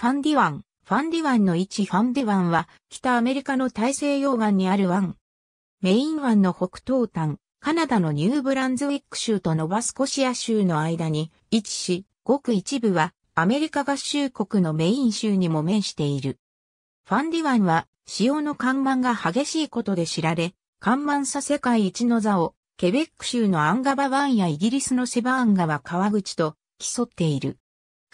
ファンディ湾。ファンディ湾の位置ファンディ湾は北アメリカの大西洋岸にある湾。メイン湾の北東端、カナダのニューブランズウィック州とノバスコシア州の間に位置し、ごく一部はアメリカ合衆国のメイン州にも面している。ファンディ湾は潮の干満が激しいことで知られ、干満さ世界一の座をケベック州のアンガバ湾やイギリスのセバーン川川口と競っている。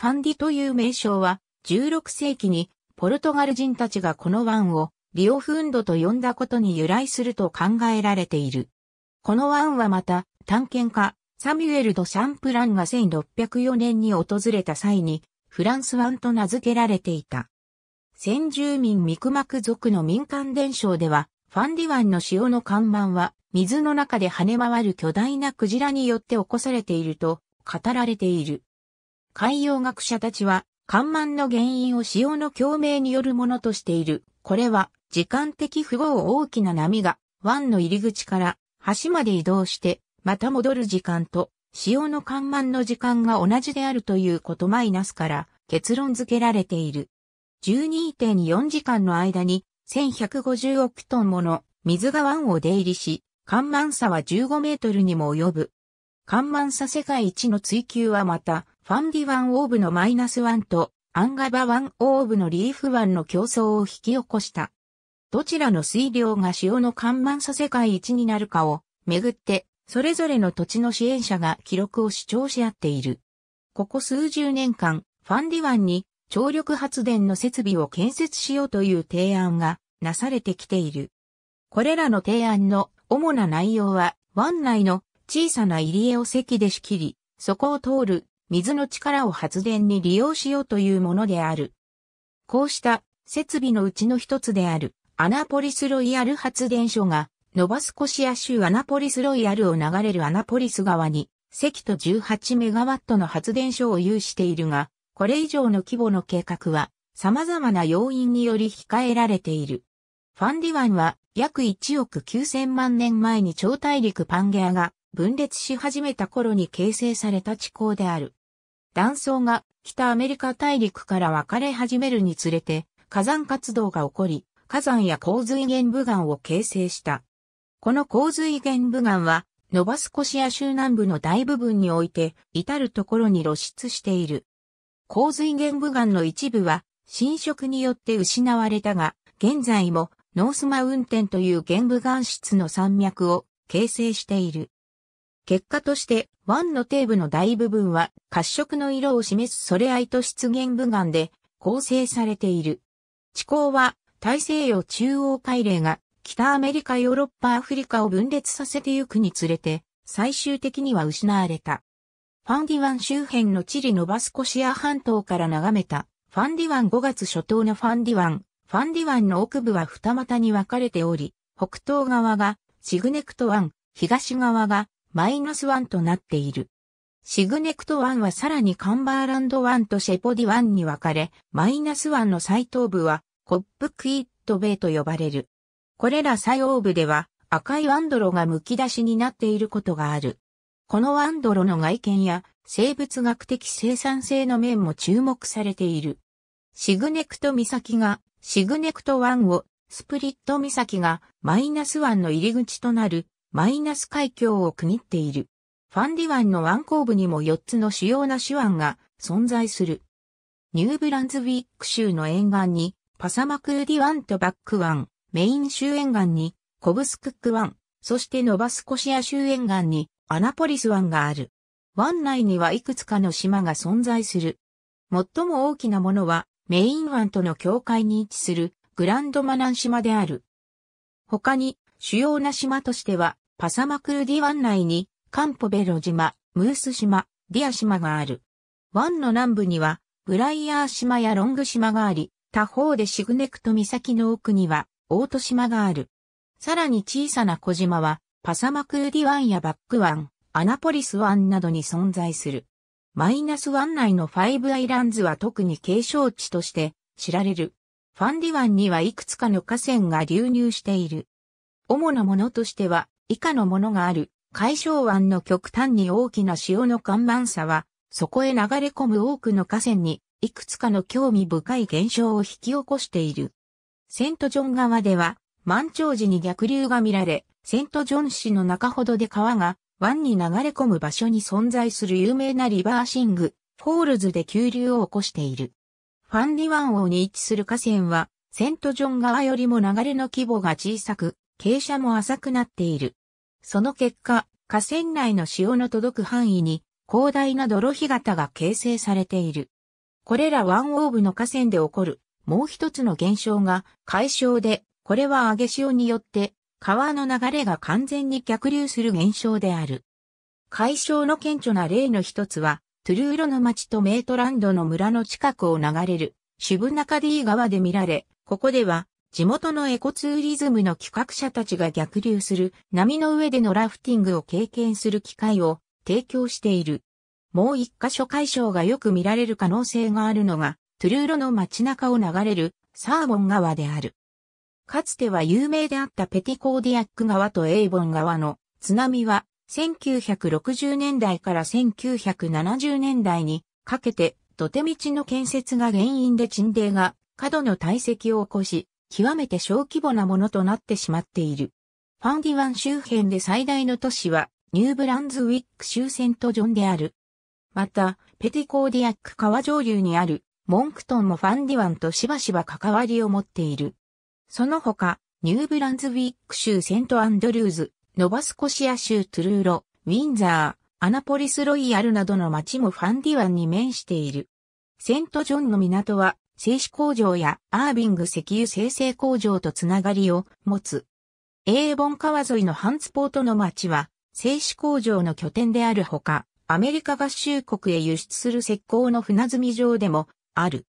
ファンディという名称は16世紀にポルトガル人たちがこの湾をリオフンドと呼んだことに由来すると考えられている。この湾はまた探検家サミュエル・ド・シャンプランが1604年に訪れた際にフランス湾と名付けられていた。先住民ミクマク族の民間伝承ではファンディ湾の潮の看板は水の中で跳ね回る巨大なクジラによって起こされていると語られている。海洋学者たちは緩慢の原因を潮の共鳴によるものとしている。これは、時間的不合大きな波が、湾の入り口から橋まで移動して、また戻る時間と、潮の緩慢の時間が同じであるということマイナスから結論付けられている。12.4時間の間に1150億トンもの水が湾を出入りし、緩慢差は15メートルにも及ぶ。緩慢差世界一の追求はまた、ファンディワンオーブのマイナスワンとアンガバワンオーブのリーフワンの競争を引き起こした。どちらの水量が塩の緩慢さ世界一になるかをめぐって、それぞれの土地の支援者が記録を主張し合っている。ここ数十年間、ファンディワンに超力発電の設備を建設しようという提案がなされてきている。これらの提案の主な内容は、湾内の小さな入り江を席で仕切り、そこを通る水の力を発電に利用しようというものである。こうした設備のうちの一つであるアナポリスロイヤル発電所がノバスコシア州アナポリスロイヤルを流れるアナポリス川に石と18メガワットの発電所を有しているが、これ以上の規模の計画は様々な要因により控えられている。ファンディワンは約1億9000万年前に超大陸パンゲアが分裂し始めた頃に形成された地項である。断層が北アメリカ大陸から分かれ始めるにつれて火山活動が起こり、火山や洪水源部岩を形成した。この洪水源部岩はノバスコシア州南部の大部分において至るところに露出している。洪水源部岩の一部は侵食によって失われたが、現在もノースマウンテンという玄武岩質の山脈を形成している。結果として、腕の底部の大部分は褐色の色を示すソレアイト出現部岩で構成されている。地溝は大西洋中央海嶺が北アメリカヨーロッパアフリカを分裂させてゆくにつれて最終的には失われた。ファンディ湾周辺の地理のバスコシア半島から眺めたファンディ湾5月初頭のファンディ湾、ファンディ湾の奥部は二股に分かれており、北東側がシグネクト湾、東側がマイナスワンとなっている。シグネクトワンはさらにカンバーランドワンとシェポディワンに分かれ、マイナスワンの最頭部はコップクイットベイと呼ばれる。これら最東部では赤いワンドロが剥き出しになっていることがある。このワンドロの外見や生物学的生産性の面も注目されている。シグネクト岬がシグネクト1をスプリット岬がマイナス1の入り口となるマイナス海峡を区切っている。ファンディ湾の湾口部にも4つの主要な手湾が存在する。ニューブランズウィック州の沿岸に、パサマクーディ湾とバック湾、メイン州沿岸に、コブスクック湾、そしてノバスコシア州沿岸に、アナポリス湾がある。湾内にはいくつかの島が存在する。最も大きなものは、メイン湾との境界に位置する、グランドマナン島である。他に、主要な島としては、パサマクーディ湾内に、カンポベロ島、ムース島、ディア島がある。湾の南部には、ブライヤー島やロング島があり、他方でシグネクト岬の奥には、大戸島がある。さらに小さな小島は、パサマクーディ湾やバック湾、アナポリス湾などに存在する。マイナス湾内のファイブアイランズは特に景勝地として知られる。ファンディ湾にはいくつかの河川が流入している。主なものとしては、以下のものがある。海峡湾の極端に大きな潮の干満さは、そこへ流れ込む多くの河川に、いくつかの興味深い現象を引き起こしている。セントジョン川では、満潮時に逆流が見られ、セントジョン市の中ほどで川が湾に流れ込む場所に存在する有名なリバーシング、フォールズで急流を起こしている。ファンディ湾王に位置する河川は、セントジョン川よりも流れの規模が小さく、傾斜も浅くなっている。その結果、河川内の潮の届く範囲に広大な泥干潟が形成されている。これら湾オーブの河川で起こるもう一つの現象が解消で、これは上げ潮によって川の流れが完全に逆流する現象である。解消の顕著な例の一つは、トゥルーロの町とメートランドの村の近くを流れる、シュブナカディ川で見られ、ここでは地元のエコツーリズムの企画者たちが逆流する波の上でのラフティングを経験する機会を提供している。もう一箇所解消がよく見られる可能性があるのが、トゥルーロの街中を流れるサーボン川である。かつては有名であったペティコーディアック川とエイボン川の津波は1960年代から1970年代にかけて土手道の建設が原因で沈泥が過度の堆積を起こし極めて小規模なものとなってしまっている。ファンディ湾周辺で最大の都市は、ニューブランズウィック州セントジョンである。また、ペティコーディアック川上流にある、モンクトンもファンディ湾としばしば関わりを持っている。その他、ニューブランズウィック州セントアンドリューズ、ノバスコシア州トゥルーロ、ウィンザー、アナポリスロイヤルなどの町もファンディ湾に面している。セントジョンの港は製紙工場やアービング石油生成工場とつながりを持つ。エーボン川沿いのハンツポートの町は、製紙工場の拠点であるほか、アメリカ合衆国へ輸出する石膏の船積み場でもある。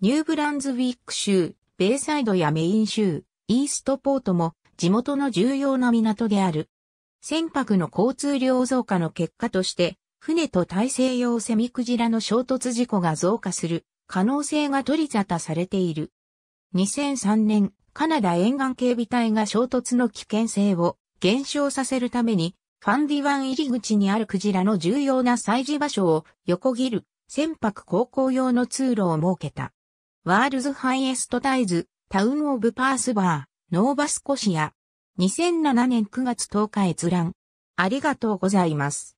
ニューブランズウィック州、ベイサイドやメイン州、イーストポートも地元の重要な港である。船舶の交通量増加の結果として、船と大西洋セミクジラの衝突事故が増加する可能性が取り沙汰されている。2003年、カナダ沿岸警備隊が衝突の危険性を減少させるために、ファンディ湾入り口にあるクジラの重要な祭事場所を横切る船舶航行用の通路を設けた。ワールズハイエストタイズ、タウンオブパースバー、ノーバスコシア。2007年9月10日閲覧。ありがとうございます。